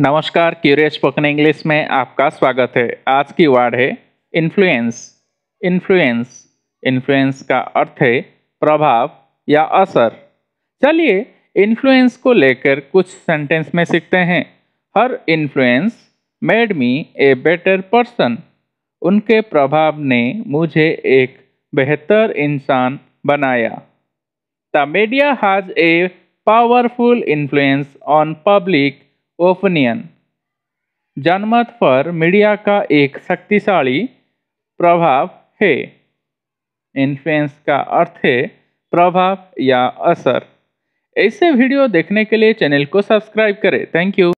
नमस्कार curious spoken English में आपका स्वागत है आज की वर्ड है इन्फ्लुएंस इन्फ्लुएंस इन्फ्लुएंस का अर्थ है प्रभाव या असर चलिए इन्फ्लुएंस को लेकर कुछ सेंटेंस में सीखते हैं हर influence made me a better person उनके प्रभाव ने मुझे एक बेहतर इंसान बनाया the media has a powerful influence on public opinion जनमत पर मीडिया का एक शक्तिशाली प्रभाव है इन्फ्लुएंस का अर्थ है प्रभाव या असर ऐसे वीडियो देखने के लिए चैनल को सब्सक्राइब करें थैंक यू